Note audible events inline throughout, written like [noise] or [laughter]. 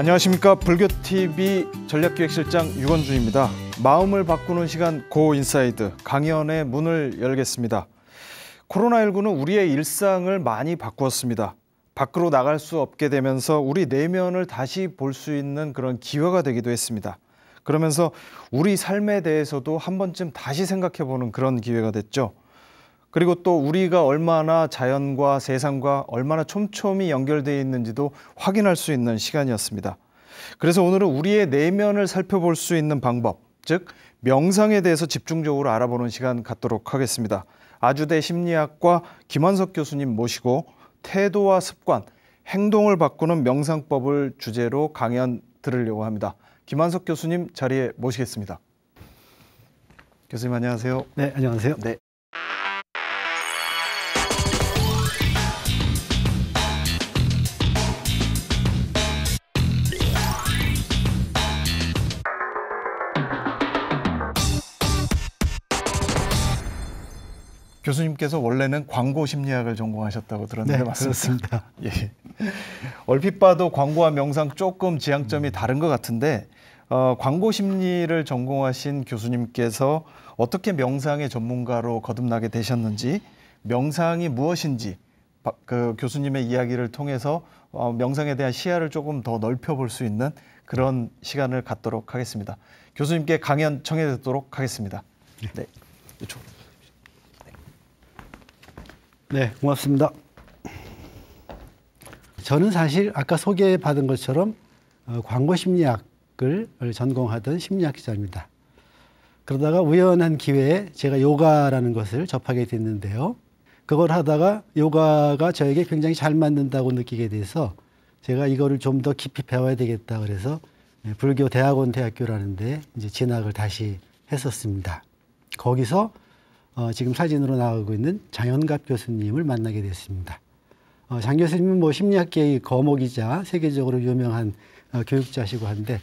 안녕하십니까 불교TV 전략기획실장 유건준입니다. 마음을 바꾸는 시간 고인사이드 강연의 문을 열겠습니다. 코로나19는 우리의 일상을 많이 바꾸었습니다. 밖으로 나갈 수 없게 되면서 우리 내면을 다시 볼 수 있는 그런 기회가 되기도 했습니다. 그러면서 우리 삶에 대해서도 한 번쯤 다시 생각해보는 그런 기회가 됐죠. 그리고 또 우리가 얼마나 자연과 세상과 얼마나 촘촘히 연결되어 있는지도 확인할 수 있는 시간이었습니다. 그래서 오늘은 우리의 내면을 살펴볼 수 있는 방법, 즉 명상에 대해서 집중적으로 알아보는 시간 갖도록 하겠습니다. 아주대 심리학과 김한석 교수님 모시고 태도와 습관, 행동을 바꾸는 명상법을 주제로 강연 들으려고 합니다. 김한석 교수님 자리에 모시겠습니다. 교수님 안녕하세요. 네, 안녕하세요. 네. 교수님께서 원래는 광고 심리학을 전공하셨다고 들었는데 네, 맞습니까? 다 [laughs] 예. 얼핏 봐도 광고와 명상 조금 지향점이 음. 다른 것 같은데 어, 광고 심리를 전공하신 교수님께서 어떻게 명상의 전문가로 거듭나게 되셨는지 명상이 무엇인지 바, 그 교수님의 이야기를 통해서 어, 명상에 대한 시야를 조금 더 넓혀볼 수 있는 그런 시간을 갖도록 하겠습니다. 교수님께 강연 청해 듣도록 하겠습니다. 네, 네. 이쪽. 으로 네, 고맙습니다. 저는 사실 아까 소개받은 것처럼 어, 광고 심리학을 전공하던 심리학 기자입니다. 그러다가 우연한 기회에 제가 요가라는 것을 접하게 됐는데요. 그걸 하다가 요가가 저에게 굉장히 잘 맞는다고 느끼게 돼서 제가 이거를 좀 더 깊이 배워야 되겠다 그래서 네, 불교 대학원 대학교라는데 이제 진학을 다시 했었습니다. 거기서 어, 지금 사진으로 나오고 있는 장현갑 교수님을 만나게 됐습니다. 어, 장 교수님은 뭐 심리학계의 거목이자 세계적으로 유명한 어, 교육자시고 한데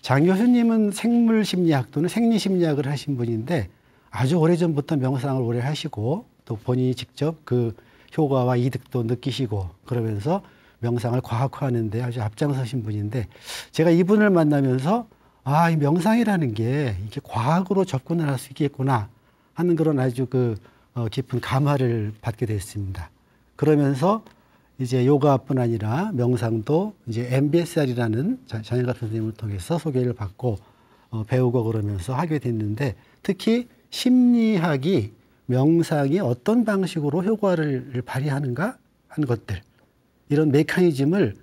장 교수님은 생물 심리학 또는 생리 심리학을 하신 분인데 아주 오래전부터 명상을 오래 하시고 또 본인이 직접 그 효과와 이득도 느끼시고 그러면서 명상을 과학화하는데 아주 앞장서신 분인데 제가 이분을 만나면서 아, 이 명상이라는 게 이게 렇 과학으로 접근을 할 수 있겠구나 하는 그런 아주 그 어, 깊은 감화를 받게 됐습니다. 그러면서 이제 요가뿐 아니라 명상도 이제 MBSR이라는 장애각 선생님을 통해서 소개를 받고 어, 배우고 그러면서 하게 됐는데 특히 심리학이 명상이 어떤 방식으로 효과를 발휘하는가 하는 것들 이런 메커니즘을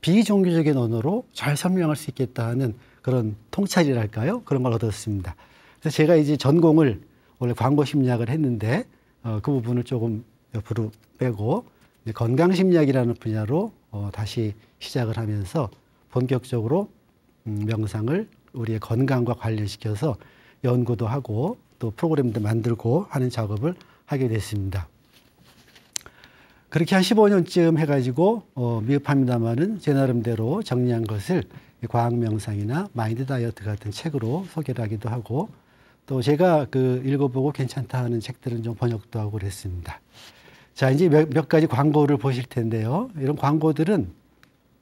비종교적인 언어로 잘 설명할 수 있겠다 하는 그런 통찰이랄까요 그런 걸 얻었습니다. 그래서 제가 이제 전공을 원래 광고 심리학을 했는데 어, 그 부분을 조금 옆으로 빼고 건강 심리학이라는 분야로 어, 다시 시작을 하면서 본격적으로 음, 명상을 우리의 건강과 관련시켜서 연구도 하고 또 프로그램도 만들고 하는 작업을 하게 됐습니다. 그렇게 한 15년쯤 해가지고 어, 미흡합니다만은 제 나름대로 정리한 것을 과학명상이나 마인드 다이어트 같은 책으로 소개를 하기도 하고 또 제가 그 읽어보고 괜찮다 하는 책들은 좀 번역도 하고 그랬습니다. 자, 이제 몇, 몇 가지 광고를 보실 텐데요. 이런 광고들은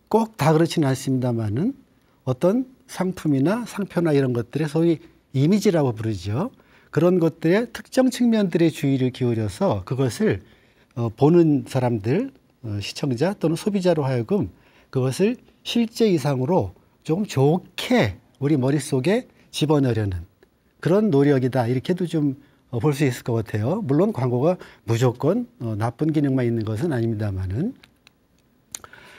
꼭 다 그렇지는 않습니다만은 어떤 상품이나 상표나 이런 것들의 소위 이미지라고 부르죠. 그런 것들의 특정 측면들의 주의를 기울여서 그것을 어, 보는 사람들, 어, 시청자 또는 소비자로 하여금 그것을 실제 이상으로 조금 좋게 우리 머릿속에 집어넣으려는 그런 노력이다. 이렇게도 좀 볼수 어, 있을 것 같아요. 물론 광고가 무조건 어, 나쁜 기능만 있는 것은 아닙니다만은.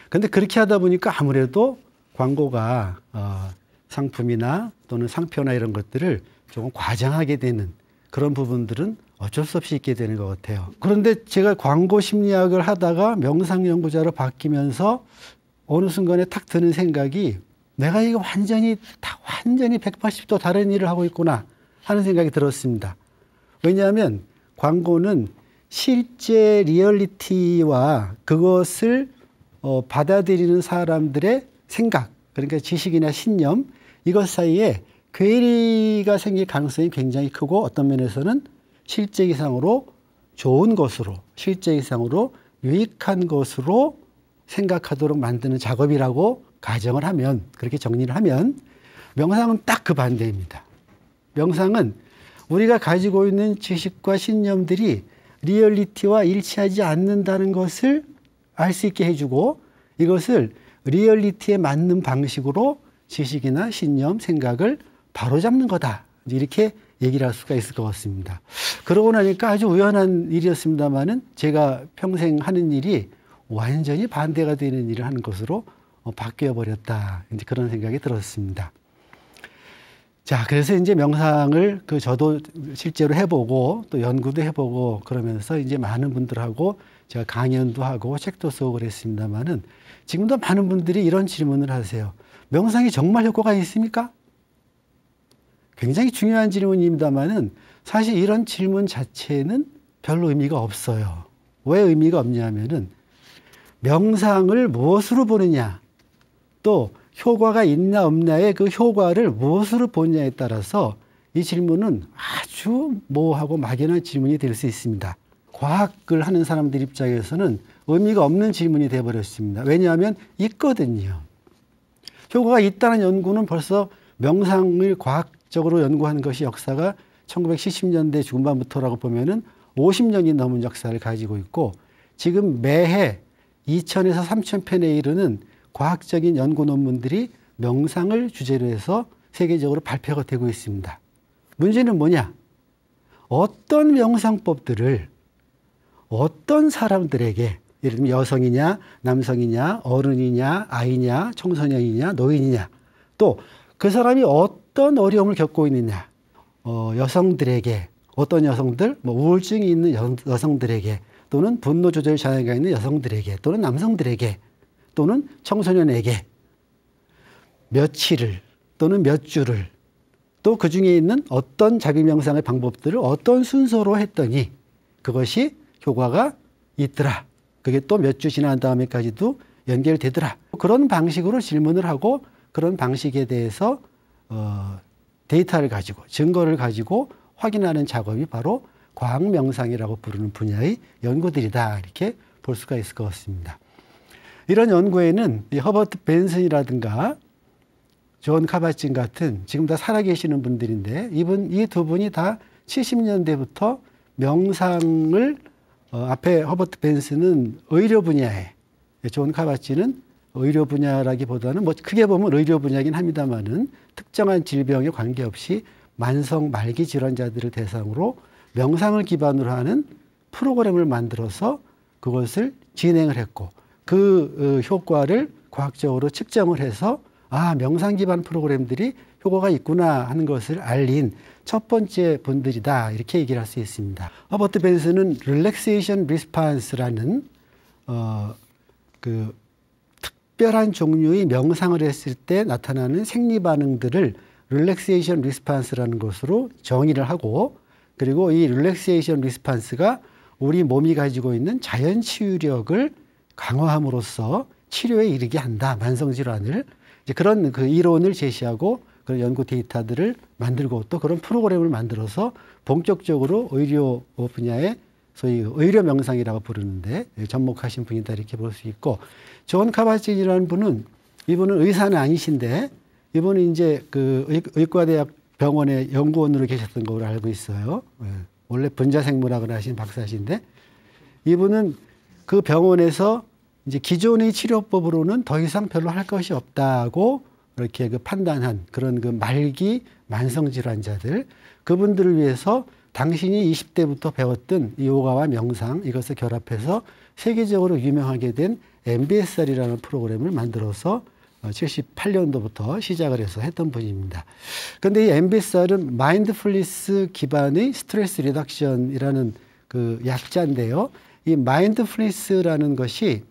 근데 그렇게 하다 보니까 아무래도 광고가 어, 상품이나 또는 상표나 이런 것들을 조금 과장하게 되는 그런 부분들은 어쩔 수 없이 있게 되는 것 같아요. 그런데 제가 광고 심리학을 하다가 명상 연구자로 바뀌면서 어느 순간에 탁 드는 생각이 내가 이거 완전히 다 완전히 180도 다른 일을 하고 있구나 하는 생각이 들었습니다. 왜냐하면 광고는 실제 리얼리티와 그것을 어, 받아들이는 사람들의 생각, 그러니까 지식이나 신념 이것 사이에 괴리가 생길 가능성이 굉장히 크고 어떤 면에서는 실제 이상으로 좋은 것으로 실제 이상으로 유익한 것으로 생각하도록 만드는 작업이라고 가정을 하면 그렇게 정리를 하면 명상은 딱 그 반대입니다. 명상은 우리가 가지고 있는 지식과 신념들이 리얼리티와 일치하지 않는다는 것을 알 수 있게 해주고 이것을 리얼리티에 맞는 방식으로 지식이나 신념, 생각을 바로잡는 거다. 이렇게 얘기를 할 수가 있을 것 같습니다. 그러고 나니까 아주 우연한 일이었습니다만은 제가 평생 하는 일이 완전히 반대가 되는 일을 하는 것으로 어, 바뀌어 버렸다. 이제 그런 생각이 들었습니다. 자, 그래서 이제 명상을 그 저도 실제로 해보고 또 연구도 해보고 그러면서 이제 많은 분들하고 제가 강연도 하고 책도 쓰고 그랬습니다만은 지금도 많은 분들이 이런 질문을 하세요. 명상이 정말 효과가 있습니까? 굉장히 중요한 질문입니다만은 사실 이런 질문 자체는 별로 의미가 없어요. 왜 의미가 없냐면은 명상을 무엇으로 보느냐 또 효과가 있나 없나의 그 효과를 무엇으로 보냐에 따라서 이 질문은 아주 모호하고 막연한 질문이 될 수 있습니다. 과학을 하는 사람들 입장에서는 의미가 없는 질문이 돼버렸습니다. 왜냐하면 있거든요. 효과가 있다는 연구는 벌써 명상을 과학적으로 연구한 것이 역사가 1970년대 중반부터라고 보면은 50년이 넘은 역사를 가지고 있고 지금 매해 2천에서 3천 편에 이르는 과학적인 연구 논문들이 명상을 주제로 해서 세계적으로 발표가 되고 있습니다. 문제는 뭐냐? 어떤 명상법들을 어떤 사람들에게 예를 들면 여성이냐, 남성이냐, 어른이냐, 아이냐, 청소년이냐, 노인이냐, 또 그 사람이 어떤 어려움을 겪고 있느냐, 어, 여성들에게 어떤 여성들, 뭐 우울증이 있는 여, 성들에게 또는 분노 조절 장애가 있는 여성들에게 또는 남성들에게 또는 청소년에게 며칠을 또는 몇 주를 또 그 중에 있는 어떤 자기명상의 방법들을 어떤 순서로 했더니 그것이 효과가 있더라. 그게 또 몇 주 지난 다음에까지도 연결되더라. 그런 방식으로 질문을 하고 그런 방식에 대해서 어, 데이터를 가지고 증거를 가지고 확인하는 작업이 바로 과학명상이라고 부르는 분야의 연구들이다. 이렇게 볼 수가 있을 것 같습니다. 이런 연구에는 허버트 벤슨이라든가 존 카바친 같은 지금 다 살아계시는 분들인데 이분 이 두 분이 다 70년대부터 명상을 어, 앞에 허버트 벤슨은 의료 분야에 존카바치은 의료 분야라기보다는 뭐 크게 보면 의료 분야긴 합니다만은 특정한 질병에 관계없이 만성 말기 질환자들을 대상으로 명상을 기반으로 하는 프로그램을 만들어서 그것을 진행을 했고 그 어, 효과를 과학적으로 측정을 해서 아, 명상 기반 프로그램들이 효과가 있구나 하는 것을 알린 첫 번째 분들이다. 이렇게 얘기를 할 수 있습니다. 허버트 벤스는 릴렉세이션 리스판스라는 어, 그 특별한 종류의 명상을 했을 때 나타나는 생리 반응들을 릴렉세이션 리스판스라는 것으로 정의를 하고 그리고 이 릴렉세이션 리스판스가 우리 몸이 가지고 있는 자연 치유력을 강화함으로써 치료에 이르게 한다. 만성 질환을 이제 그런 그 이론을 제시하고 그런 연구 데이터들을 만들고 또 그런 프로그램을 만들어서 본격적으로 의료 분야에 소위 의료 명상이라고 부르는데 접목하신 분이다 이렇게 볼 수 있고 존 카바진이라는 분은 이분은 의사는 아니신데 이분은 이제 그 의과대학 병원의 연구원으로 계셨던 걸로 알고 있어요. 예. 원래 분자생물학을 하신 박사신데 이분은 그 병원에서 이제 기존의 치료법으로는 더 이상 별로 할 것이 없다고 이렇게 그 판단한 그런 그 말기 만성 질환자들 그분들을 위해서 당신이 20대부터 배웠던 요가와 명상 이것을 결합해서 세계적으로 유명하게 된 MBSR이라는 프로그램을 만들어서 78년도부터 어, 시작을 해서 했던 분입니다. 근데 이 MBSR은 마인드풀리스 기반의 스트레스 리덕션이라는 그 약자인데요. 이 마인드풀리스라는 것이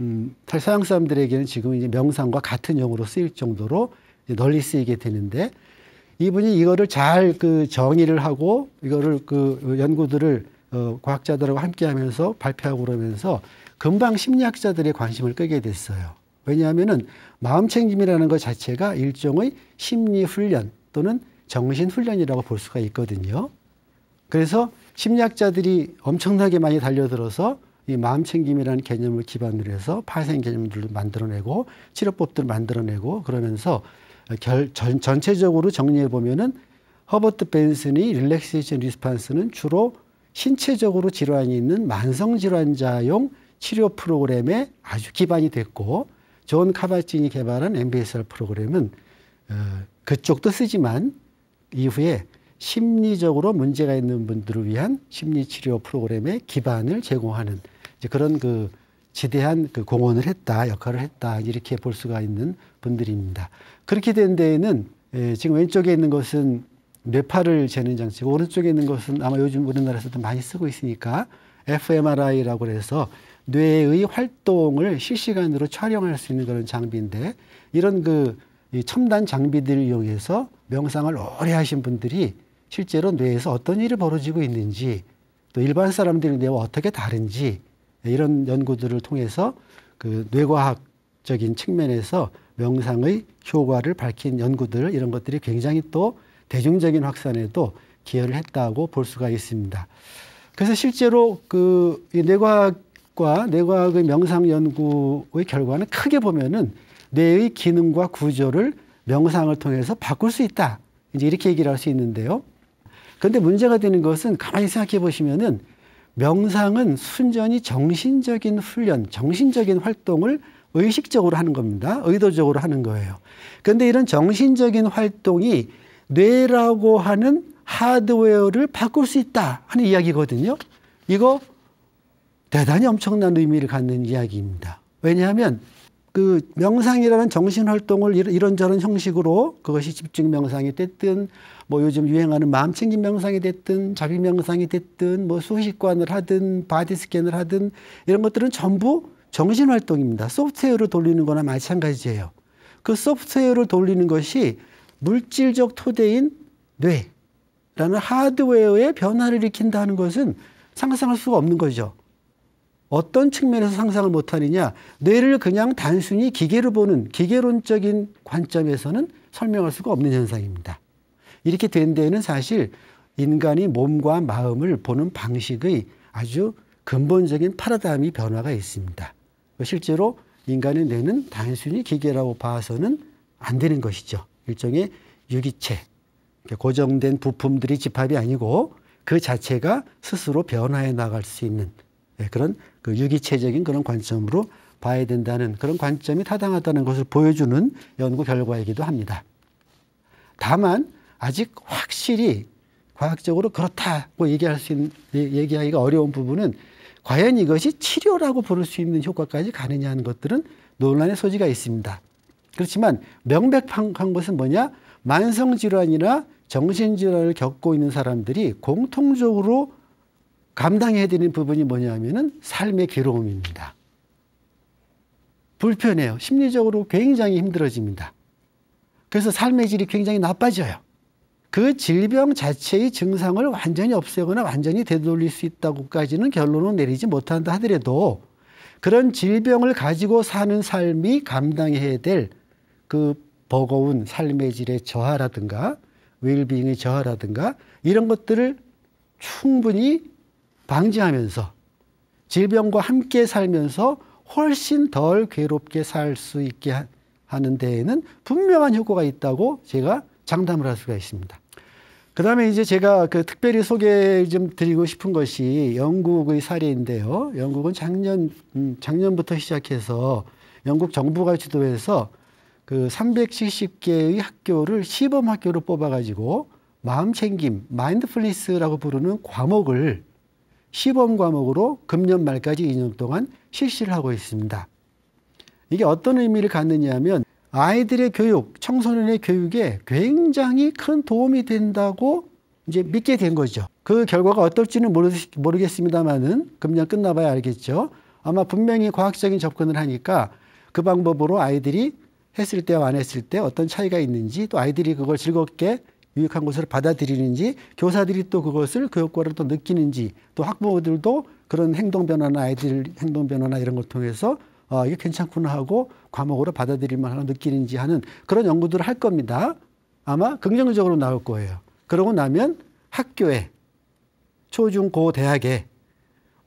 음, 서양 사람들에게는 지금 이제 명상과 같은 용어로 쓰일 정도로 널리 쓰이게 되는데 이분이 이거를 잘 그 정의를 하고 이거를 그 연구들을 어, 과학자들하고 함께 하면서 발표하고 그러면서 금방 심리학자들의 관심을 끌게 됐어요. 왜냐하면은 마음 챙김이라는 것 자체가 일종의 심리 훈련 또는 정신 훈련이라고 볼 수가 있거든요. 그래서 심리학자들이 엄청나게 많이 달려들어서 이 마음 챙김이라는 개념을 기반으로 해서 파생 개념들을 만들어내고 치료법들을 만들어내고 그러면서 결, 전, 전체적으로 정리해 보면은 허버트 벤슨이 릴렉세이션 리스판스는 주로 신체적으로 질환이 있는 만성 질환자용 치료 프로그램에 아주 기반이 됐고 존 카바친이 개발한 MBSR 프로그램은 어, 그쪽도 쓰지만 이후에 심리적으로 문제가 있는 분들을 위한 심리치료 프로그램의 기반을 제공하는 이제 그런 그 지대한 그 공헌을 했다, 역할을 했다, 이렇게 볼 수가 있는 분들입니다. 그렇게 된 데에는 예, 지금 왼쪽에 있는 것은 뇌파를 재는 장치고 오른쪽에 있는 것은 아마 요즘 우리나라에서도 많이 쓰고 있으니까 fMRI라고 해서 뇌의 활동을 실시간으로 촬영할 수 있는 그런 장비인데 이런 그이 첨단 장비들을 이용해서 명상을 오래 하신 분들이 실제로 뇌에서 어떤 일이 벌어지고 있는지 또 일반 사람들의 뇌와 어떻게 다른지 이런 연구들을 통해서 그 뇌과학적인 측면에서 명상의 효과를 밝힌 연구들 이런 것들이 굉장히 또 대중적인 확산에도 기여를 했다고 볼 수가 있습니다. 그래서 실제로 그 뇌과학과 뇌과학의 명상 연구의 결과는 크게 보면은 뇌의 기능과 구조를 명상을 통해서 바꿀 수 있다. 이제 이렇게 얘기를 할 수 있는데요. 그런데 문제가 되는 것은 가만히 생각해 보시면은 명상은 순전히 정신적인 훈련, 정신적인 활동을 의식적으로 하는 겁니다. 의도적으로 하는 거예요. 그런데 이런 정신적인 활동이 뇌라고 하는 하드웨어를 바꿀 수 있다 하는 이야기거든요. 이거 대단히 엄청난 의미를 갖는 이야기입니다. 왜냐하면 그 명상이라는 정신 활동을 이런저런 형식으로 그것이 집중 명상이 됐든 뭐 요즘 유행하는 마음 챙김 명상이 됐든 자비 명상이 됐든 뭐 수식관을 하든 바디 스캔을 하든 이런 것들은 전부 정신 활동입니다. 소프트웨어로 돌리는 거나 마찬가지예요. 그 소프트웨어를 돌리는 것이 물질적 토대인 뇌라는 하드웨어의 변화를 일으킨다는 것은 상상할 수가 없는 거죠. 어떤 측면에서 상상을 못하느냐. 뇌를 그냥 단순히 기계로 보는 기계론적인 관점에서는 설명할 수가 없는 현상입니다. 이렇게 된 데는 사실 인간이 몸과 마음을 보는 방식의 아주 근본적인 파라다임이 변화가 있습니다. 실제로 인간의 뇌는 단순히 기계라고 봐서는 안 되는 것이죠. 일종의 유기체, 고정된 부품들이 집합이 아니고 그 자체가 스스로 변화해 나갈 수 있는 예, 그런 그 유기체적인 그런 관점으로 봐야 된다는 그런 관점이 타당하다는 것을 보여주는 연구 결과이기도 합니다. 다만 아직 확실히 과학적으로 그렇다고 얘기할 수 있는, 예, 얘기하기가 어려운 부분은 과연 이것이 치료라고 부를 수 있는 효과까지 가느냐 하는 것들은 논란의 소지가 있습니다. 그렇지만 명백한 것은 뭐냐? 만성질환이나 정신질환을 겪고 있는 사람들이 공통적으로 감당해야 되는 부분이 뭐냐면은 삶의 괴로움입니다. 불편해요. 심리적으로 굉장히 힘들어집니다. 그래서 삶의 질이 굉장히 나빠져요. 그 질병 자체의 증상을 완전히 없애거나 완전히 되돌릴 수 있다고까지는 결론을 내리지 못한다 하더라도 그런 질병을 가지고 사는 삶이 감당해야 될 그 버거운 삶의 질의 저하라든가 웰빙의 저하라든가 이런 것들을 충분히 방지하면서 질병과 함께 살면서 훨씬 덜 괴롭게 살 수 있게 하는 데에는 분명한 효과가 있다고 제가 장담을 할 수가 있습니다. 그 다음에 이제 제가 그 특별히 소개 좀 드리고 싶은 것이 영국의 사례인데요. 영국은 작년, 음, 작년부터 시작해서 영국 정부가 주도해서 그 370개의 학교를 시범 학교로 뽑아가지고 마음 챙김, 마인드플리스라고 부르는 과목을 시범 과목으로 금년 말까지 2년 동안 실시를 하고 있습니다. 이게 어떤 의미를 갖느냐 하면 아이들의 교육, 청소년의 교육에 굉장히 큰 도움이 된다고 이제 믿게 된 거죠. 그 결과가 어떨지는 모르, 모르겠습니다만은 금년 끝나봐야 알겠죠. 아마 분명히 과학적인 접근을 하니까 그 방법으로 아이들이 했을 때와 안 했을 때 어떤 차이가 있는지 또 아이들이 그걸 즐겁게 유익한 것을 받아들이는지 교사들이 또 그것을 교육과를또 그 느끼는지 또 학부모들도 그런 행동 변화나 아이들 행동 변화나 이런 걸 통해서 어, 이게 괜찮구나 하고 과목으로 받아들일 만한 느끼는지 하는 그런 연구들을 할 겁니다. 아마 긍정적으로 나올 거예요. 그러고 나면 학교에 초중고 대학에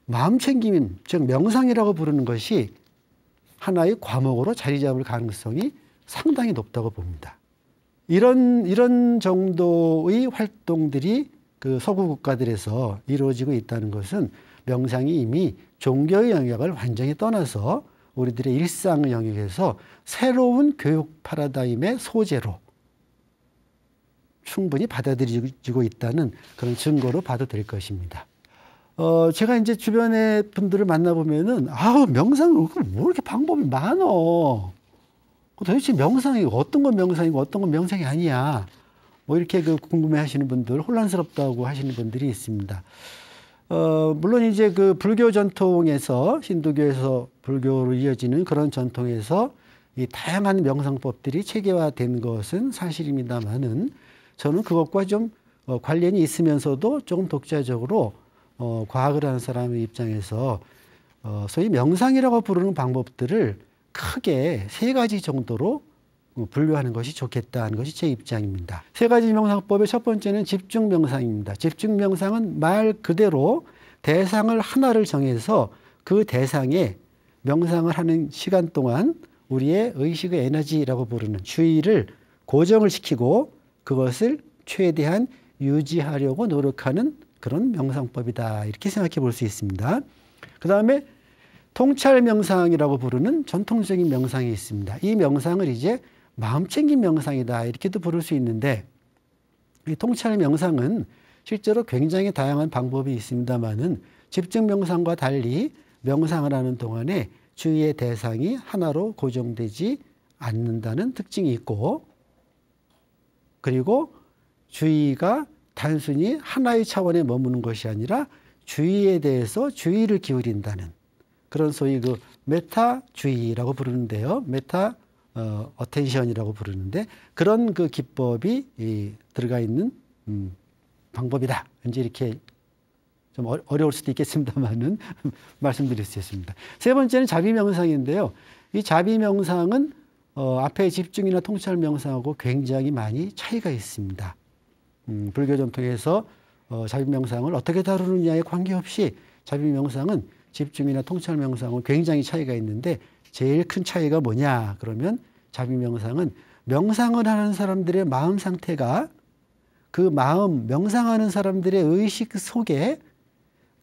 마음 챙김인 즉 명상이라고 부르는 것이 하나의 과목으로 자리 잡을 가능성이 상당히 높다고 봅니다. 이런 이런 정도의 활동들이 그 서구 국가들에서 이루어지고 있다는 것은 명상이 이미 종교의 영역을 완전히 떠나서 우리들의 일상 영역에서 새로운 교육 파라다임의 소재로 충분히 받아들이고 있다는 그런 증거로 봐도 될 것입니다. 어, 제가 이제 주변의 분들을 만나보면은, 아우, 명상, 뭐 이렇게 방법이 많어. 도대체 명상이 어떤 건 명상이고 어떤 건 명상이 아니야. 뭐 이렇게 그 궁금해 하시는 분들, 혼란스럽다고 하시는 분들이 있습니다. 어, 물론 이제 그 불교 전통에서, 힌두교에서 불교로 이어지는 그런 전통에서 이 다양한 명상법들이 체계화된 것은 사실입니다만은 저는 그것과 좀 어, 관련이 있으면서도 조금 독자적으로 어, 과학을 하는 사람의 입장에서 어, 소위 명상이라고 부르는 방법들을 크게 세 가지 정도로 어, 분류하는 것이 좋겠다는 것이 제 입장입니다. 세 가지 명상법의 첫 번째는 집중 명상입니다. 집중 명상은 말 그대로 대상을 하나를 정해서 그 대상에 명상을 하는 시간 동안 우리의 의식의 에너지라고 부르는 주의를 고정을 시키고 그것을 최대한 유지하려고 노력하는 그런 명상법이다. 이렇게 생각해 볼 수 있습니다. 그 다음에 통찰 명상이라고 부르는 전통적인 명상이 있습니다. 이 명상을 이제 마음 챙김 명상이다. 이렇게도 부를 수 있는데 이 통찰 명상은 실제로 굉장히 다양한 방법이 있습니다만은 집중 명상과 달리 명상을 하는 동안에 주의의 대상이 하나로 고정되지 않는다는 특징이 있고 그리고 주의가 단순히 하나의 차원에 머무는 것이 아니라 주의에 대해서 주의를 기울인다는 그런 소위 그 메타 주의라고 부르는데요. 메타 어, 어텐션이라고 부르는데 그런 그 기법이 이, 들어가 있는 음, 방법이다. 이제 이렇게 좀 어려울 수도 있겠습니다만은 [laughs] 말씀드릴 수 있습니다. 세 번째는 자비명상인데요. 이 자비명상은 어, 앞에 집중이나 통찰 명상하고 굉장히 많이 차이가 있습니다. 음, 불교 전통에서 어, 자비명상을 어떻게 다루느냐에 관계없이 자비명상은 집중이나 통찰 명상은 굉장히 차이가 있는데 제일 큰 차이가 뭐냐 그러면 자비명상은 명상을 하는 사람들의 마음 상태가 그 마음 명상하는 사람들의 의식 속에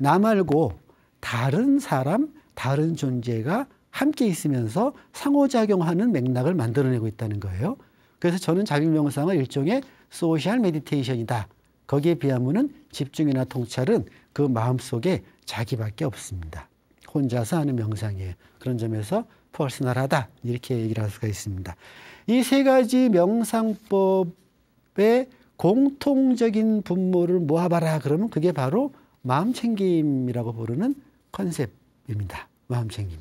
나 말고 다른 사람, 다른 존재가 함께 있으면서 상호작용하는 맥락을 만들어내고 있다는 거예요. 그래서 저는 자기명상을 일종의 소셜 메디테이션이다. 거기에 비하면은 집중이나 통찰은 그 마음 속에 자기밖에 없습니다. 혼자서 하는 명상이에요. 그런 점에서 퍼스널하다 이렇게 얘기를 할 수가 있습니다. 이 세 가지 명상법의 공통적인 분모를 모아봐라 그러면 그게 바로 마음 챙김이라고 부르는 컨셉입니다. 마음 챙김.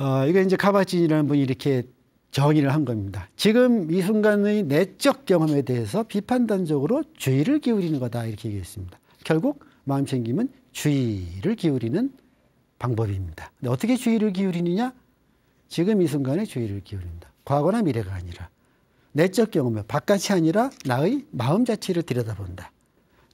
어, 이거 이제 카바진이라는 분이 이렇게 정의를 한 겁니다. 지금 이 순간의 내적 경험에 대해서 비판단적으로 주의를 기울이는 거다 이렇게 얘기했습니다. 결국 마음 챙김은 주의를 기울이는 방법입니다. 근데 어떻게 주의를 기울이느냐? 지금 이 순간에 주의를 기울인다. 과거나 미래가 아니라 내적 경험에 바깥이 아니라 나의 마음 자체를 들여다본다.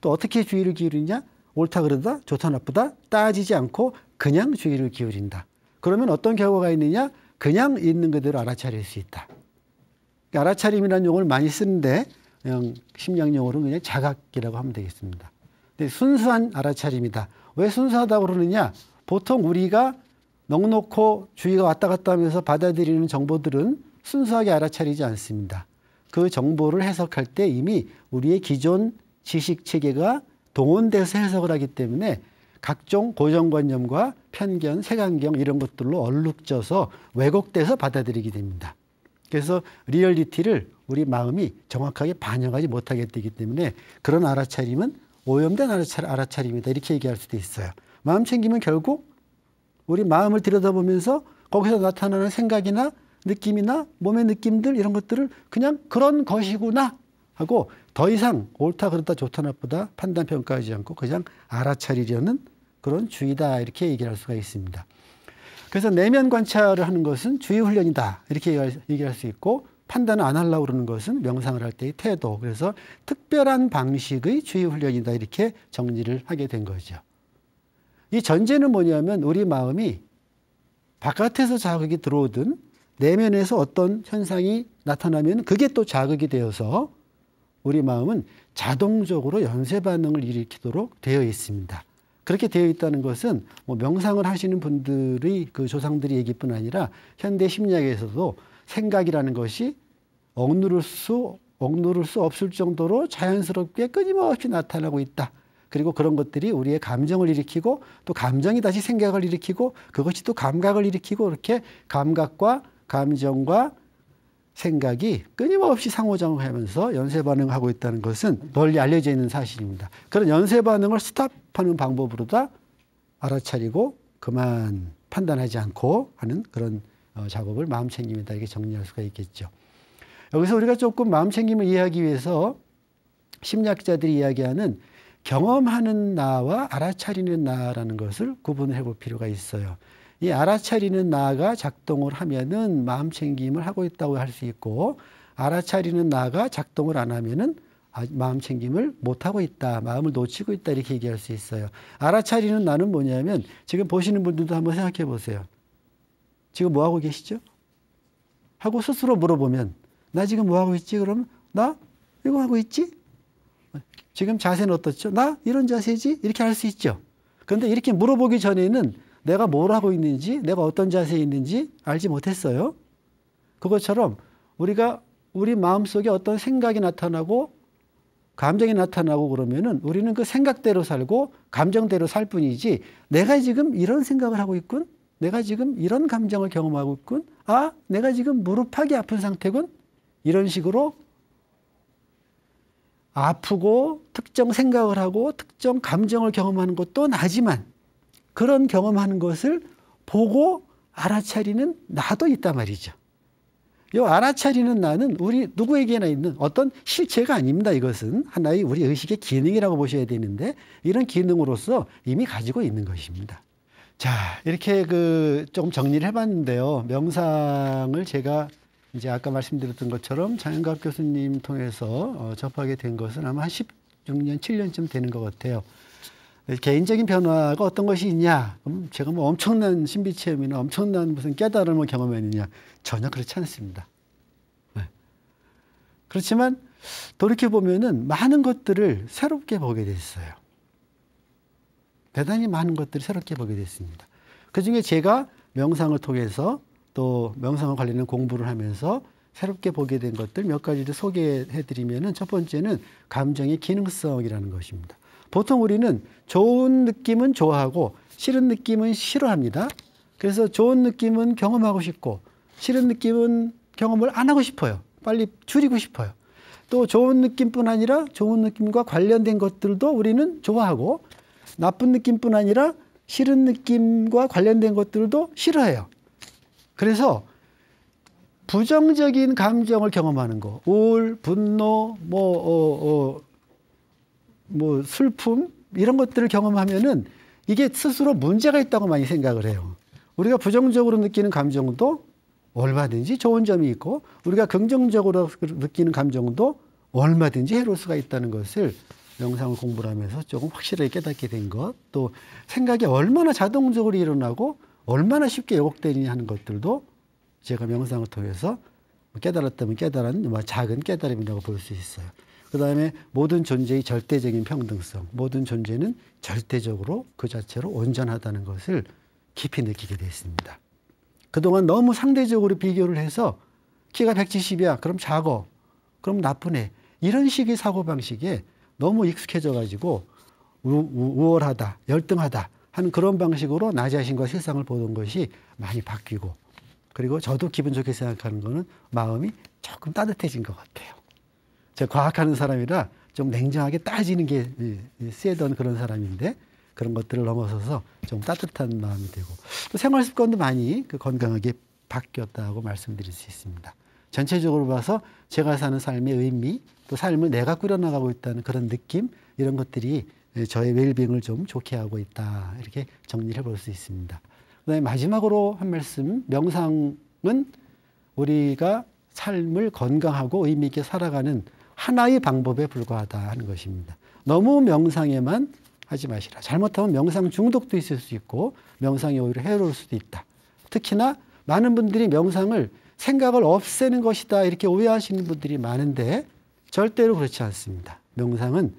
또 어떻게 주의를 기울이냐? 옳다 그러다 좋다 나쁘다 따지지 않고 그냥 주의를 기울인다. 그러면 어떤 결과가 있느냐? 그냥 있는 그대로 알아차릴 수 있다. 그러니까 알아차림이라는 용어를 많이 쓰는데 그냥 심리 용어로는 그냥 자각이라고 하면 되겠습니다. 근데 순수한 알아차림이다. 왜 순수하다고 그러느냐? 보통 우리가 넉넉히 주의가 왔다 갔다 하면서 받아들이는 정보들은 순수하게 알아차리지 않습니다. 그 정보를 해석할 때 이미 우리의 기존 지식 체계가 동원돼서 해석을 하기 때문에 각종 고정관념과 편견, 색안경 이런 것들로 얼룩져서 왜곡돼서 받아들이게 됩니다. 그래서 리얼리티를 우리 마음이 정확하게 반영하지 못하게 되기 때문에 그런 알아차림은 오염된 알아차, 림이다 이렇게 얘기할 수도 있어요. 마음 챙기면 결국 우리 마음을 들여다보면서 거기서 나타나는 생각이나 느낌이나 몸의 느낌들 이런 것들을 그냥 그런 것이구나 하고 더 이상 옳다 그렇다 좋다 나쁘다 판단 평가하지 않고 그냥 알아차리려는 그런 주의다 이렇게 얘기할 수가 있습니다. 그래서 내면 관찰을 하는 것은 주의 훈련이다 이렇게 얘기할 수 있고 판단을 안 하려고 그러는 것은 명상을 할 때의 태도 그래서 특별한 방식의 주의 훈련이다 이렇게 정리를 하게 된 거죠. 이 전제는 뭐냐면 우리 마음이 바깥에서 자극이 들어오든 내면에서 어떤 현상이 나타나면 그게 또 자극이 되어서 우리 마음은 자동적으로 연쇄 반응을 일으키도록 되어 있습니다. 그렇게 되어 있다는 것은 뭐 명상을 하시는 분들의 그 조상들의 얘기뿐 아니라 현대 심리학에서도 생각이라는 것이 억누를 수 억누를 수 없을 정도로 자연스럽게 끊임없이 나타나고 있다. 그리고 그런 것들이 우리의 감정을 일으키고 또 감정이 다시 생각을 일으키고 그것이 또 감각을 일으키고 이렇게 감각과 감정과 생각이 끊임없이 상호작용하면서 연쇄 반응하고 있다는 것은 널리 알려져 있는 사실입니다. 그런 연쇄 반응을 스탑하는 방법으로다 알아차리고 그만 판단하지 않고 하는 그런 어, 작업을 마음챙김이다 이렇게 정리할 수가 있겠죠. 여기서 우리가 조금 마음챙김을 이해하기 위해서 심리학자들이 이야기하는 경험하는 나와 알아차리는 나라는 것을 구분해 볼 필요가 있어요. 이 알아차리는 나가 작동을 하면은 마음 챙김을 하고 있다고 할 수 있고 알아차리는 나가 작동을 안 하면은 아, 마음 챙김을 못하고 있다. 마음을 놓치고 있다. 이렇게 얘기할 수 있어요. 알아차리는 나는 뭐냐면 지금 보시는 분들도 한번 생각해 보세요. 지금 뭐 하고 계시죠? 하고 스스로 물어보면 나 지금 뭐 하고 있지? 그럼나 이거 하고 있지? 지금 자세는 어떻죠? 나 이런 자세지? 이렇게 할 수 있죠. 그런데 이렇게 물어보기 전에는 내가 뭘 하고 있는지, 내가 어떤 자세에 있는지 알지 못했어요. 그것처럼 우리가 우리 마음속에 어떤 생각이 나타나고 감정이 나타나고 그러면은 우리는 그 생각대로 살고 감정대로 살 뿐이지 내가 지금 이런 생각을 하고 있군. 내가 지금 이런 감정을 경험하고 있군. 아, 내가 지금 무릎팍이 아픈 상태군. 이런 식으로 아프고 특정 생각을 하고 특정 감정을 경험하는 것도 나지만 그런 경험하는 것을 보고 알아차리는 나도 있단 말이죠. 이 알아차리는 나는 우리 누구에게나 있는 어떤 실체가 아닙니다. 이것은 하나의 우리 의식의 기능이라고 보셔야 되는데 이런 기능으로서 이미 가지고 있는 것입니다. 자, 이렇게 그 조금 정리를 해봤는데요. 명상을 제가 이제 아까 말씀드렸던 것처럼 장영갑 교수님 통해서 어, 접하게 된 것은 아마 한 16년, 7년쯤 되는 것 같아요. 개인적인 변화가 어떤 것이 있냐? 그럼 제가 뭐 엄청난 신비 체험이나 엄청난 무슨 깨달음을 경험했느냐? 전혀 그렇지 않습니다. 네. 그렇지만 돌이켜 보면은 많은 것들을 새롭게 보게 됐어요. 대단히 많은 것들을 새롭게 보게 됐습니다. 그 중에 제가 명상을 통해서 또 명상과 관련된 공부를 하면서 새롭게 보게 된 것들 몇 가지를 소개해 드리면은 첫 번째는 감정의 기능성이라는 것입니다. 보통 우리는 좋은 느낌은 좋아하고 싫은 느낌은 싫어합니다. 그래서 좋은 느낌은 경험하고 싶고 싫은 느낌은 경험을 안 하고 싶어요. 빨리 줄이고 싶어요. 또 좋은 느낌뿐 아니라 좋은 느낌과 관련된 것들도 우리는 좋아하고 나쁜 느낌뿐 아니라 싫은 느낌과 관련된 것들도 싫어해요. 그래서 부정적인 감정을 경험하는 거, 우울, 분노, 뭐 어, 어, 뭐 슬픔 이런 것들을 경험하면은 이게 스스로 문제가 있다고 많이 생각을 해요. 우리가 부정적으로 느끼는 감정도 얼마든지 좋은 점이 있고 우리가 긍정적으로 느끼는 감정도 얼마든지 해로울 수가 있다는 것을 명상을 공부를 하면서 조금 확실하게 깨닫게 된 것, 또 생각이 얼마나 자동적으로 일어나고 얼마나 쉽게 왜곡되느냐 하는 것들도 제가 명상을 통해서 깨달았다면 깨달은 뭐 작은 깨달음이라고 볼 수 있어요. 그다음에 모든 존재의 절대적인 평등성, 모든 존재는 절대적으로 그 자체로 온전하다는 것을 깊이 느끼게 되었습니다. 그동안 너무 상대적으로 비교를 해서 키가 170이야. 그럼 작어. 그럼 나쁘네. 이런 식의 사고방식에 너무 익숙해져 가지고 우월하다, 열등하다 하는 그런 방식으로 나 자신과 세상을 보는 것이 많이 바뀌고 그리고 저도 기분 좋게 생각하는 거는 마음이 조금 따뜻해진 것 같아요. 제가 과학하는 사람이라 좀 냉정하게 따지는 게 세던 예, 예, 그런 사람인데 그런 것들을 넘어서서 좀 따뜻한 마음이 되고 또 생활 습관도 많이 그 건강하게 바뀌었다고 말씀드릴 수 있습니다. 전체적으로 봐서 제가 사는 삶의 의미 또 삶을 내가 꾸려나가고 있다는 그런 느낌 이런 것들이 예, 저의 웰빙을 좀 좋게 하고 있다 이렇게 정리 해볼 수 있습니다. 그다음에 마지막으로 한 말씀 명상은 우리가 삶을 건강하고 의미 있게 살아가는 하나의 방법에 불과하다 하는 것입니다. 너무 명상에만 하지 마시라. 잘못하면 명상 중독도 있을 수 있고 명상이 오히려 해로울 수도 있다. 특히나 많은 분들이 명상을 생각을 없애는 것이다 이렇게 오해하시는 분들이 많은데 절대로 그렇지 않습니다. 명상은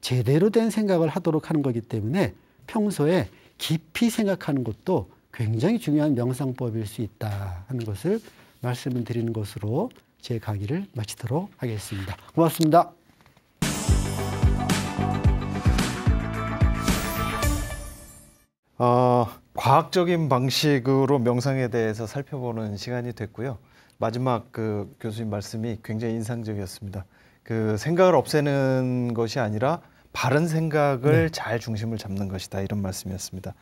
제대로 된 생각을 하도록 하는 거기 때문에 평소에 깊이 생각하는 것도 굉장히 중요한 명상법일 수 있다 하는 것을 말씀을 드리는 것으로 제 강의를 마치도록 하겠습니다. 고맙습니다. 어, 과학적인 방식으로 명상에 대해서 살펴보는 시간이 됐고요. 마지막 그 교수님 말씀이 굉장히 인상적이었습니다. 그 생각을 없애는 것이 아니라 바른 생각을 네. 잘 중심을 잡는 것이다 이런 말씀이었습니다.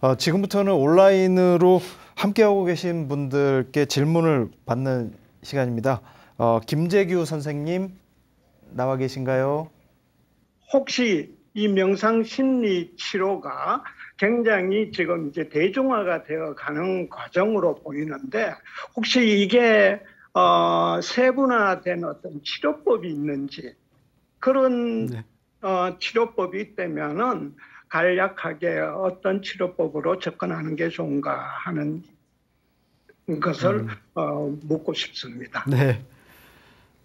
어, 지금부터는 온라인으로 함께하고 계신 분들께 질문을 받는 시간입니다. 어, 김재규 선생님 나와 계신가요? 혹시 이 명상 심리 치료가 굉장히 지금 이제 대중화가 되어 가는 과정으로 보이는데 혹시 이게 어, 세분화된 어떤 치료법이 있는지 그런 네. 어, 치료법이 있다면은 간략하게 어떤 치료법으로 접근하는 게 좋은가 하는 것을 음. 어, 묻고 싶습니다. 네.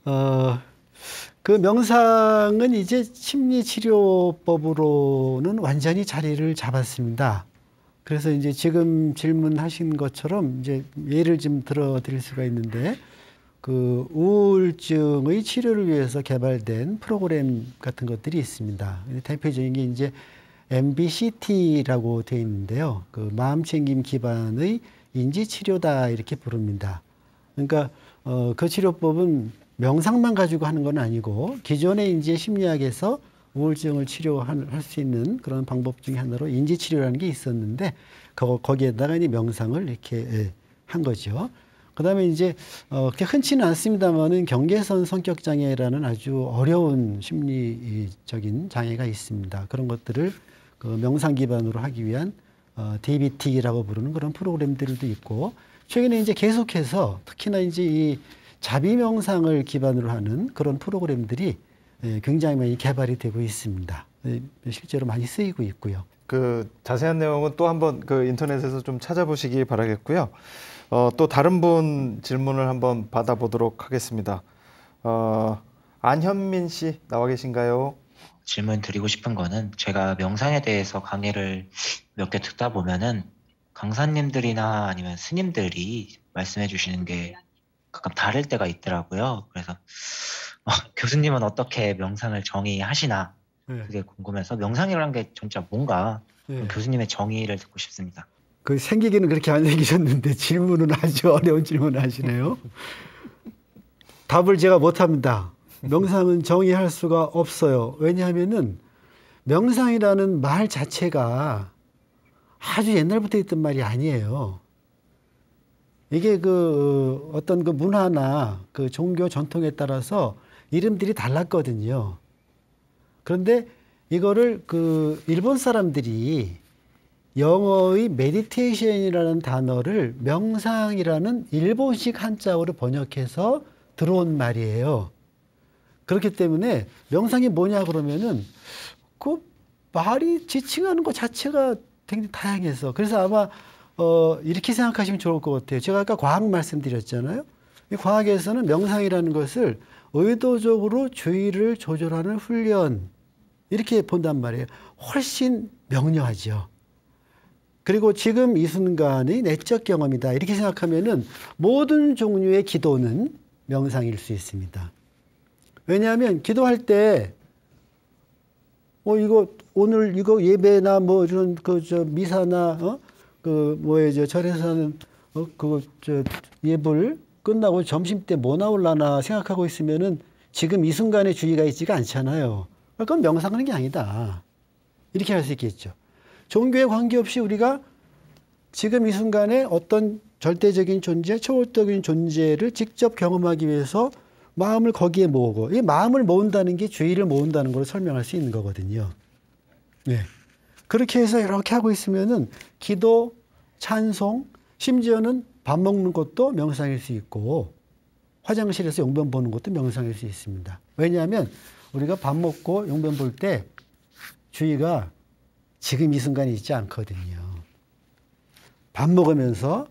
어, 그 명상은 이제 심리치료법으로는 완전히 자리를 잡았습니다. 그래서 이제 지금 질문하신 것처럼 이제 예를 좀 들어드릴 수가 있는데 그 우울증의 치료를 위해서 개발된 프로그램 같은 것들이 있습니다. 대표적인 게 이제 MBCT라고 되어 있는데요. 그 마음챙김 기반의 인지치료다 이렇게 부릅니다. 그러니까 어, 그 치료법은 명상만 가지고 하는 건 아니고 기존의 인지의 심리학에서 우울증을 치료할 수 있는 그런 방법 중에 하나로 인지치료라는 게 있었는데 거, 거기에다가 이 명상을 이렇게 예, 한 거죠. 그다음에 이제 어, 그렇게 흔치는 않습니다만은 경계선 성격 장애라는 아주 어려운 심리적인 장애가 있습니다. 그런 것들을 그 명상 기반으로 하기 위한 어, DBT라고 부르는 그런 프로그램들도 있고 최근에 이제 계속해서 특히나 이제 이 자비명상을 기반으로 하는 그런 프로그램들이 예, 굉장히 많이 개발이 되고 있습니다. 예, 실제로 많이 쓰이고 있고요. 그 자세한 내용은 또 한번 그 인터넷에서 좀 찾아보시기 바라겠고요. 어, 또 다른 분 질문을 한번 받아보도록 하겠습니다. 어, 안현민 씨 나와 계신가요? 질문 드리고 싶은 거는 제가 명상에 대해서 강의를 몇 개 듣다 보면은 강사님들이나 아니면 스님들이 말씀해 주시는 게 가끔 다를 때가 있더라고요. 그래서 어, 교수님은 어떻게 명상을 정의하시나 네. 그게 궁금해서 명상이라는 게 진짜 뭔가 네. 교수님의 정의를 듣고 싶습니다. 그 생기기는 그렇게 안 생기셨는데 [laughs] 질문은 아주 어려운 질문을 하시네요. 답을 제가 못합니다. 명상은 정의할 수가 없어요. 왜냐하면은 명상이라는 말 자체가 아주 옛날부터 있던 말이 아니에요. 이게 그 어, 어떤 그 문화나 그 종교 전통에 따라서 이름들이 달랐거든요. 그런데 이거를 그 일본 사람들이 영어의 메디테이션이라는 단어를 명상이라는 일본식 한자어로 번역해서 들어온 말이에요. 그렇기 때문에 명상이 뭐냐 그러면은 그 말이 지칭하는 것 자체가 굉장히 다양해서 그래서 아마 어 이렇게 생각하시면 좋을 것 같아요. 제가 아까 과학 말씀드렸잖아요. 이 과학에서는 명상이라는 것을 의도적으로 주의를 조절하는 훈련 이렇게 본단 말이에요. 훨씬 명료하죠. 그리고 지금 이 순간이 내적 경험이다. 이렇게 생각하면은 모든 종류의 기도는 명상일 수 있습니다. 왜냐하면 기도할 때, 어, 이거, 오늘 이거 예배나 뭐, 이런, 그, 저, 미사나, 어? 그, 뭐에, 저, 절에서 는 어, 그, 저, 예불 끝나고 점심 때 뭐나오려나 생각하고 있으면은 지금 이 순간에 주의가 있지가 않잖아요. 그건 명상하는 게 아니다. 이렇게 할 수 있겠죠. 종교에 관계없이 우리가 지금 이 순간에 어떤 절대적인 존재, 초월적인 존재를 직접 경험하기 위해서 마음을 거기에 모으고 이 마음을 모은다는 게 주의를 모은다는 걸 설명할 수 있는 거거든요. 네. 그렇게 해서 이렇게 하고 있으면은 기도, 찬송, 심지어는 밥 먹는 것도 명상일 수 있고 화장실에서 용변 보는 것도 명상일 수 있습니다. 왜냐하면 우리가 밥 먹고 용변 볼 때 주의가 지금 이 순간에 있지 않거든요. 밥 먹으면서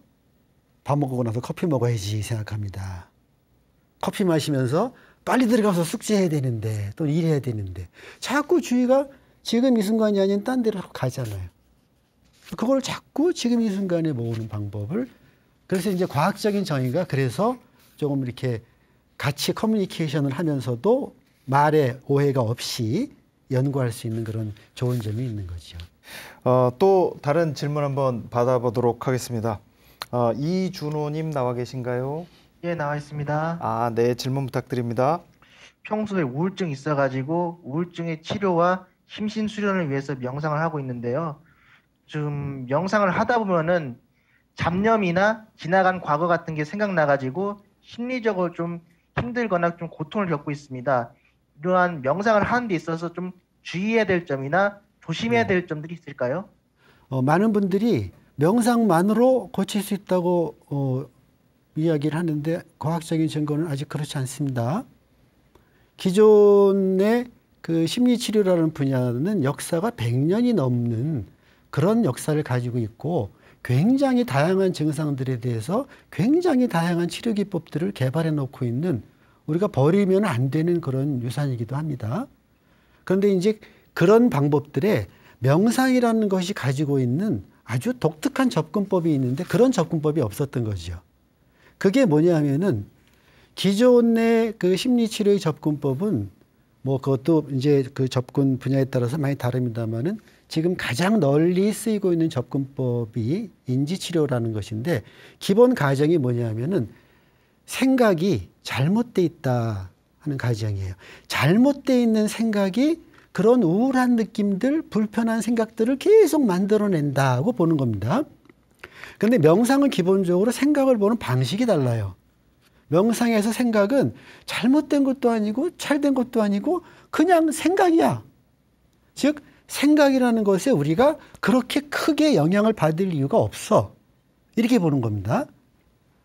밥 먹고 나서 커피 먹어야지 생각합니다. 커피 마시면서 빨리 들어가서 숙제해야 되는데 또 일해야 되는데 자꾸 주의가 지금 이 순간이 아닌 딴 데로 가잖아요. 그걸 자꾸 지금 이 순간에 모으는 방법을 그래서 이제 과학적인 정의가 그래서 조금 이렇게 같이 커뮤니케이션을 하면서도 말에 오해가 없이 연구할 수 있는 그런 좋은 점이 있는 거죠. 어, 또 다른 질문 한번 받아보도록 하겠습니다. 어, 이준호님 나와 계신가요? 예, 나와 있습니다. 아, 네, 질문 부탁드립니다. 평소에 우울증 있어 가지고 우울증의 치료와 심신 수련을 위해서 명상을 하고 있는데요. 좀 명상을 하다 보면은 잡념이나 지나간 과거 같은 게 생각나 가지고 심리적으로 좀 힘들거나 좀 고통을 겪고 있습니다. 이러한 명상을 하는 데 있어서 좀 주의해야 될 점이나 조심해야 네. 될 점들이 있을까요? 어, 많은 분들이 명상만으로 고칠 수 있다고 어, 이야기를 하는데 과학적인 증거는 아직 그렇지 않습니다. 기존의 그 심리치료라는 분야는 역사가 100년이 넘는 그런 역사를 가지고 있고 굉장히 다양한 증상들에 대해서 굉장히 다양한 치료 기법들을 개발해 놓고 있는 우리가 버리면 안 되는 그런 유산이기도 합니다. 그런데 이제 그런 방법들에 명상이라는 것이 가지고 있는 아주 독특한 접근법이 있는데 그런 접근법이 없었던 거죠. 그게 뭐냐면은 하 기존의 그 심리치료의 접근법은 뭐 그것도 이제 그 접근 분야에 따라서 많이 다릅니다만은 지금 가장 널리 쓰이고 있는 접근법이 인지치료라는 것인데 기본 가정이 뭐냐면은 하 생각이 잘못돼 있다 하는 가정이에요. 잘못돼 있는 생각이 그런 우울한 느낌들, 불편한 생각들을 계속 만들어낸다고 보는 겁니다. 근데 명상은 기본적으로 생각을 보는 방식이 달라요. 명상에서 생각은 잘못된 것도 아니고 잘 된 것도 아니고 그냥 생각이야. 즉, 생각이라는 것에 우리가 그렇게 크게 영향을 받을 이유가 없어. 이렇게 보는 겁니다.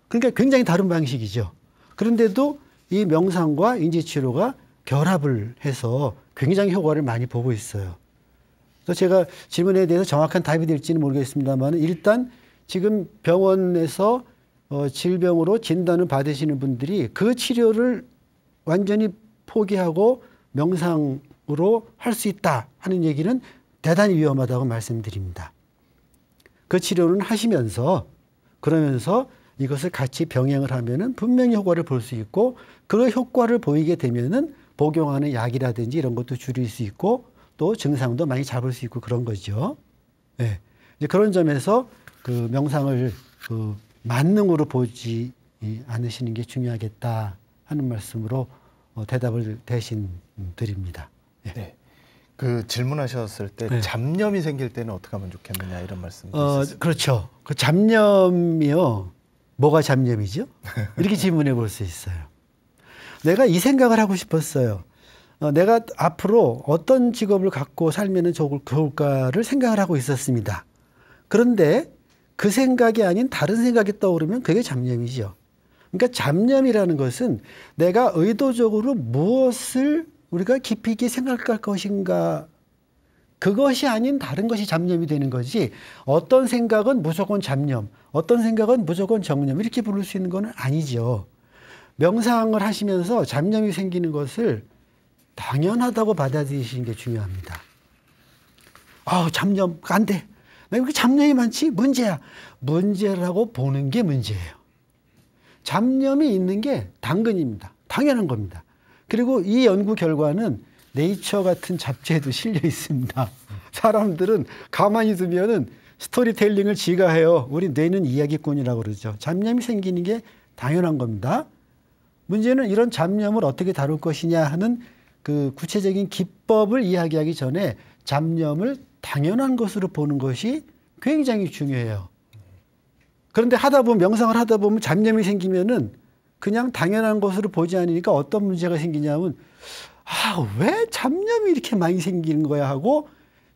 그러니까 굉장히 다른 방식이죠. 그런데도 이 명상과 인지치료가 결합을 해서 굉장히 효과를 많이 보고 있어요. 그래서 제가 질문에 대해서 정확한 답이 될지는 모르겠습니다만 일단 지금 병원에서 어, 질병으로 진단을 받으시는 분들이 그 치료를 완전히 포기하고 명상으로 할 수 있다 하는 얘기는 대단히 위험하다고 말씀드립니다. 그 치료는 하시면서 그러면서 이것을 같이 병행을 하면은 분명히 효과를 볼 수 있고 그 효과를 보이게 되면은 복용하는 약이라든지 이런 것도 줄일 수 있고 또 증상도 많이 잡을 수 있고 그런 거죠. 예. 네. 이제 그런 점에서 그 명상을 그 만능으로 보지 않으시는 게 중요하겠다 하는 말씀으로 어, 대답을 대신 드립니다. 예. 네. 그 질문하셨을 때 네. 잡념이 생길 때는 어떻게 하면 좋겠느냐 이런 말씀. 어, 있었습니다. 그렇죠. 그 잡념이요. 뭐가 잡념이죠? 이렇게 질문해 볼 수 있어요. 내가 이 생각을 하고 싶었어요. 어, 내가 앞으로 어떤 직업을 갖고 살면 좋을까를 생각을 하고 있었습니다. 그런데 그 생각이 아닌 다른 생각이 떠오르면 그게 잡념이죠. 그러니까 잡념이라는 것은 내가 의도적으로 무엇을 우리가 깊이 있게 생각할 것인가 그것이 아닌 다른 것이 잡념이 되는 거지 어떤 생각은 무조건 잡념, 어떤 생각은 무조건 정념 이렇게 부를 수 있는 건 아니죠. 명상을 하시면서 잡념이 생기는 것을 당연하다고 받아들이시는 게 중요합니다. 아, 잡념 안 돼. 왜이게 잡념이 많지? 문제야. 문제라고 보는 게 문제예요. 잡념이 있는 게 당근입니다. 당연한 겁니다. 그리고 이 연구 결과는 네이처 같은 잡지에도 [laughs] 실려 있습니다. 사람들은 가만히 두면은 스토리텔링을 지가 해요. 우리 뇌는 이야기꾼이라고 그러죠. 잡념이 생기는 게 당연한 겁니다. 문제는 이런 잡념을 어떻게 다룰 것이냐 하는 그 구체적인 기법을 이야기하기 전에 잡념을 당연한 것으로 보는 것이 굉장히 중요해요. 그런데 하다 보면 명상을 하다 보면 잡념이 생기면은 그냥 당연한 것으로 보지 않으니까 어떤 문제가 생기냐면 아, 왜 잡념이 이렇게 많이 생기는 거야 하고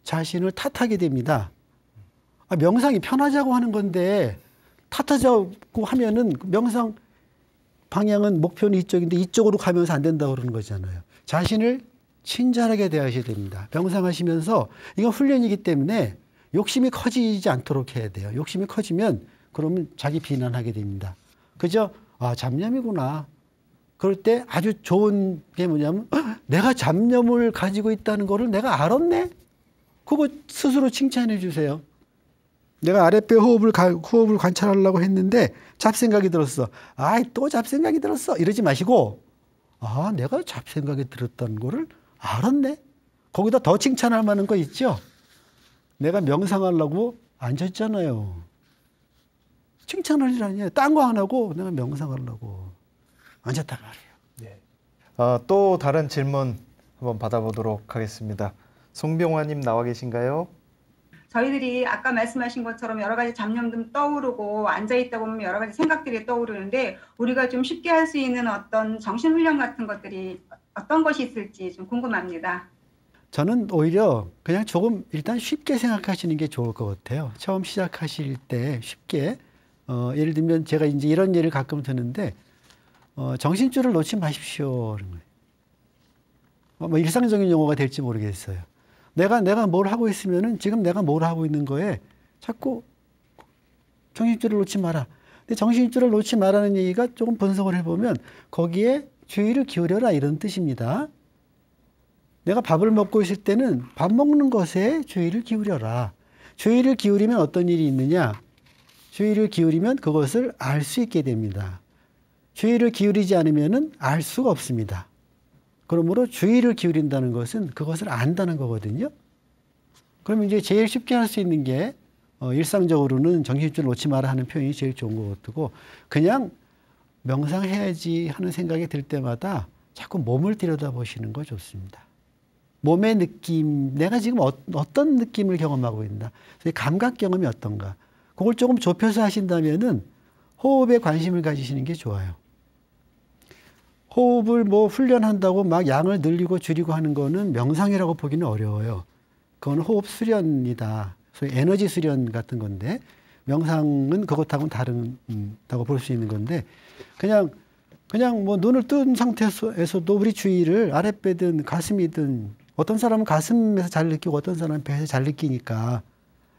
자신을 탓하게 됩니다. 아, 명상이 편하자고 하는 건데 탓하자고 하면은 명상 방향은 목표는 이쪽인데 이쪽으로 가면서 안 된다고 그러는 거잖아요. 자신을 친절하게 대하셔야 됩니다. 병상하시면서 이건 훈련이기 때문에 욕심이 커지지 않도록 해야 돼요. 욕심이 커지면 그러면 자기 비난하게 됩니다. 그죠? 아, 잡념이구나. 그럴 때 아주 좋은 게 뭐냐면 어, 내가 잡념을 가지고 있다는 거를 내가 알았네. 그거 스스로 칭찬해 주세요. 내가 아랫배 호흡을 가, 호흡을 관찰하려고 했는데 잡생각이 들었어. 아이 또 잡생각이 들었어. 이러지 마시고 아 내가 잡생각이 들었다는 거를 알았네. 거기다 더 칭찬할 만한 거 있죠? 내가 명상하려고 앉았잖아요. 칭찬할 일 아니에요. 딴거 안 하고 내가 명상하려고 앉았다 말이에요. 네. 어, 또 다른 질문 한번 받아보도록 하겠습니다. 송병화님 나와 계신가요? 저희들이 아까 말씀하신 것처럼 여러 가지 잡념도 떠오르고 앉아 있다 보면 여러 가지 생각들이 떠오르는데 우리가 좀 쉽게 할 수 있는 어떤 정신 훈련 같은 것들이 어떤 것이 있을지 좀 궁금합니다. 저는 오히려 그냥 조금 일단 쉽게 생각하시는 게 좋을 것 같아요. 처음 시작하실 때 쉽게 어, 예를 들면 제가 이제 이런 예를 가끔 드는데 어, 정신줄을 놓지 마십시오. 그뭐 어, 일상적인 용어가 될지 모르겠어요. 내가 내가 뭘 하고 있으면은 지금 내가 뭘 하고 있는 거에 자꾸 정신줄을 놓지 마라. 근데 정신줄을 놓지 말라는 얘기가 조금 분석을 해보면 거기에 주의를 기울여라 이런 뜻입니다. 내가 밥을 먹고 있을 때는 밥 먹는 것에 주의를 기울여라. 주의를 기울이면 어떤 일이 있느냐? 주의를 기울이면 그것을 알 수 있게 됩니다. 주의를 기울이지 않으면 알 수가 없습니다. 그러므로 주의를 기울인다는 것은 그것을 안다는 거거든요. 그럼 이제 제일 쉽게 할 수 있는 게 어, 일상적으로는 정신줄 놓지 마라 하는 표현이 제일 좋은 것 같고 그냥 명상해야지 하는 생각이 들 때마다 자꾸 몸을 들여다보시는 거 좋습니다. 몸의 느낌, 내가 지금 어, 떤 느낌을 경험하고 있나, 감각 경험이 어떤가, 그걸 조금 좁혀서 하신다면은 호흡에 관심을 가지시는 게 좋아요. 호흡을 뭐 훈련한다고 막 양을 늘리고 줄이고 하는 거는 명상이라고 보기는 어려워요. 그건 호흡 수련이다. 소위 에너지 수련 같은 건데 명상은 그것하고는 다른다고 음, 볼수 있는 건데 그냥 그냥 뭐 눈을 뜬 상태에서도 우리 주위를 아랫배든 가슴이든 어떤 사람은 가슴에서 잘 느끼고 어떤 사람은 배에서 잘 느끼니까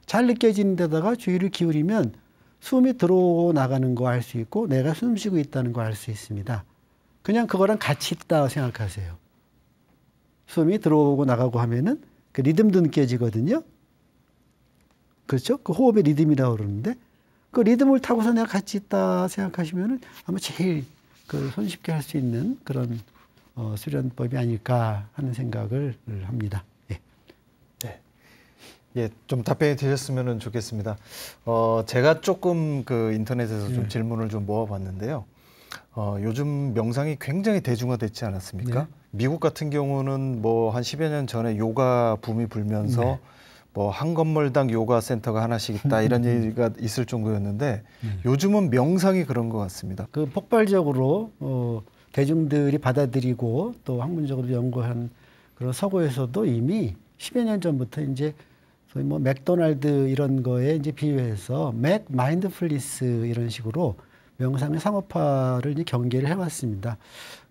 잘 느껴지는 데다가 주위를 기울이면 숨이 들어오고 나가는 거 알 수 있고 내가 숨 쉬고 있다는 거 알 수 있습니다. 그냥 그거랑 같이 있다고 생각하세요. 숨이 들어오고 나가고 하면은 그 리듬도 느껴지거든요. 그렇죠? 그 호흡의 리듬이라고 그러는데 그 리듬을 타고서 내가 같이 있다 생각하시면은 아마 제일 그 손쉽게 할 수 있는 그런 어, 수련법이 아닐까 하는 생각을 합니다. 예. 네. 예 좀 답변이 되셨으면 좋겠습니다. 어, 제가 조금 그 인터넷에서 좀 예. 질문을 좀 모아봤는데요. 어, 요즘 명상이 굉장히 대중화됐지 않았습니까? 네. 미국 같은 경우는 뭐 한 10여 년 전에 요가 붐이 불면서 네. 뭐한 건물당 요가 센터가 하나씩 있다 이런 [laughs] 얘기가 있을 정도였는데 네. 요즘은 명상이 그런 것 같습니다. 그 폭발적으로 어, 대중들이 받아들이고 또 학문적으로 연구한 그런 서구에서도 이미 10여 년 전부터 이제 소위 뭐 맥도날드 이런 거에 이제 비유해서 맥 마인드풀리스 이런 식으로 명상의 상업화를 이제 경계를 해왔습니다.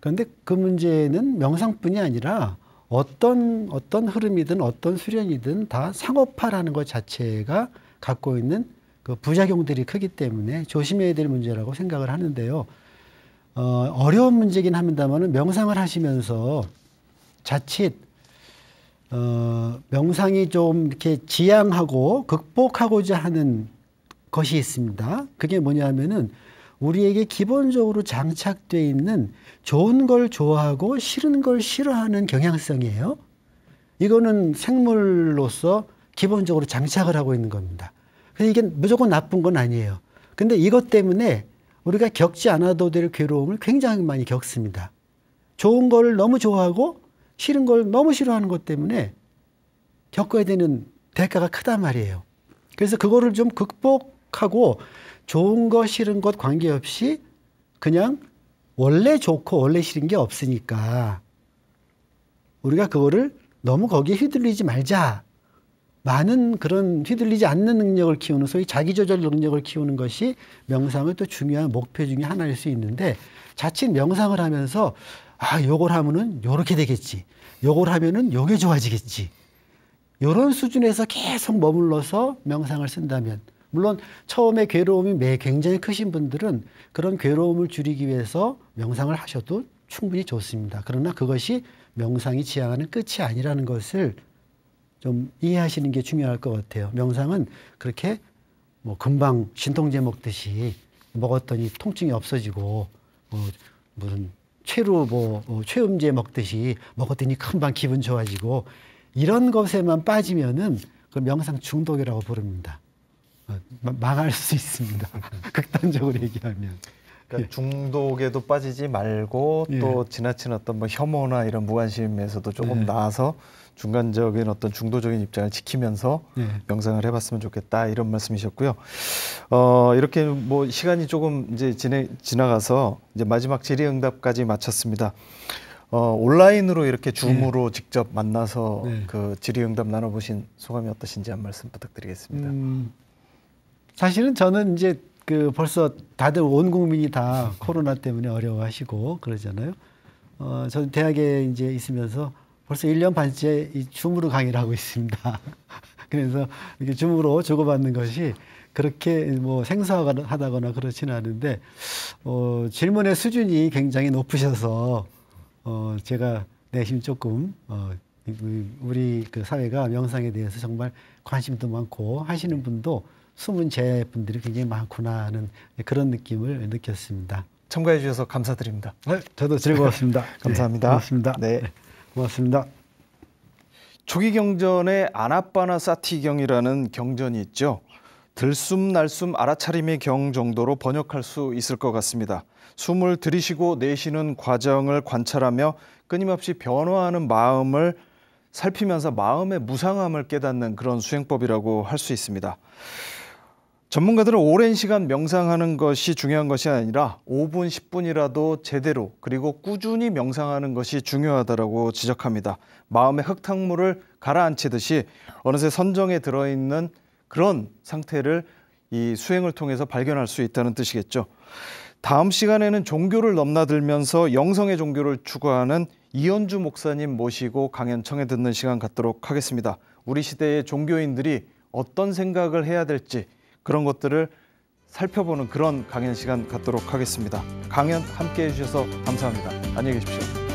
그런데 그 문제는 명상뿐이 아니라 어떤 어떤 흐름이든 어떤 수련이든 다 상업화라는 것 자체가 갖고 있는 그 부작용들이 크기 때문에 조심해야 될 문제라고 생각을 하는데요. 어, 어려운 문제긴 합니다만은 명상을 하시면서 자칫 어, 명상이 좀 이렇게 지양하고 극복하고자 하는 것이 있습니다. 그게 뭐냐면은 하 우리에게 기본적으로 장착돼 있는 좋은 걸 좋아하고 싫은 걸 싫어하는 경향성이에요. 이거는 생물로서 기본적으로 장착을 하고 있는 겁니다. 그래 이게 무조건 나쁜 건 아니에요. 근데 이것 때문에 우리가 겪지 않아도 될 괴로움을 굉장히 많이 겪습니다. 좋은 걸 너무 좋아하고 싫은 걸 너무 싫어하는 것 때문에 겪어야 되는 대가가 크단 말이에요. 그래서 그거를 좀 극복하고 좋은 것 싫은 것 관계없이 그냥 원래 좋고 원래 싫은 게 없으니까 우리가 그거를 너무 거기에 휘둘리지 말자. 많은 그런 휘둘리지 않는 능력을 키우는 소위 자기조절 능력을 키우는 것이 명상의 또 중요한 목표 중에 하나일 수 있는데 자칫 명상을 하면서 아 요걸 하면은 요렇게 되겠지 요걸 하면은 요게 좋아지겠지 요런 수준에서 계속 머물러서 명상을 쓴다면 물론 처음에 괴로움이 매 굉장히 크신 분들은 그런 괴로움을 줄이기 위해서 명상을 하셔도 충분히 좋습니다. 그러나 그것이 명상이 지향하는 끝이 아니라는 것을 좀 이해하시는 게 중요할 것 같아요. 명상은 그렇게 뭐 금방 진통제 먹듯이 먹었더니 통증이 없어지고 뭐 무슨 최루 뭐, 뭐 최음제 먹듯이 먹었더니 금방 기분 좋아지고 이런 것에만 빠지면은 그 명상 중독이라고 부릅니다. 망할 수 있습니다. [laughs] 극단적으로 얘기하면. 그러니까 예. 중독에도 빠지지 말고 또 예. 지나친 어떤 뭐 혐오나 이런 무관심에서도 조금 예. 나아서 중간적인 어떤 중도적인 입장을 지키면서 예. 명상을 해봤으면 좋겠다 이런 말씀이셨고요. 어, 이렇게 뭐 시간이 조금 이제 지내, 지나가서 이제 마지막 질의응답까지 마쳤습니다. 어, 온라인으로 이렇게 줌으로 예. 직접 만나서 네. 그 질의응답 나눠보신 소감이 어떠신지 한 말씀 부탁드리겠습니다. 음. 사실은 저는 이제 그 벌써 다들 온 국민이 다 코로나 때문에 어려워하시고 그러잖아요. 어, 저는 대학에 이제 있으면서 벌써 1년 반째 이 줌으로 강의를 하고 있습니다. [laughs] 그래서 이렇게 줌으로 주고받는 것이 그렇게 뭐 생소하다거나 그렇지는 않은데, 어, 질문의 수준이 굉장히 높으셔서, 어, 제가 내심 조금, 어, 우리 그 사회가 명상에 대해서 정말 관심도 많고 하시는 분도 숨은 제분들이 굉장히 많구나 하는 그런 느낌을 느꼈습니다. 참가해 주셔서 감사드립니다. 네, 저도 즐거웠습니다. [laughs] 감사합니다. 네, 고맙습니다. 네. 네, 고맙습니다. 초기 경전에 아나빠나 사티경이라는 경전이 있죠. 들숨 날숨 알아차림의 경 정도로 번역할 수 있을 것 같습니다. 숨을 들이쉬고 내쉬는 과정을 관찰하며 끊임없이 변화하는 마음을 살피면서 마음의 무상함을 깨닫는 그런 수행법이라고 할 수 있습니다. 전문가들은 오랜 시간 명상하는 것이 중요한 것이 아니라 5분, 10분이라도 제대로 그리고 꾸준히 명상하는 것이 중요하다고 지적합니다. 마음의 흙탕물을 가라앉히듯이 어느새 선정에 들어있는 그런 상태를 이 수행을 통해서 발견할 수 있다는 뜻이겠죠. 다음 시간에는 종교를 넘나들면서 영성의 종교를 추구하는 이현주 목사님 모시고 강연 청해 듣는 시간 갖도록 하겠습니다. 우리 시대의 종교인들이 어떤 생각을 해야 될지 그런 것들을 살펴보는 그런 강연 시간 갖도록 하겠습니다. 강연 함께 해주셔서 감사합니다. 안녕히 계십시오.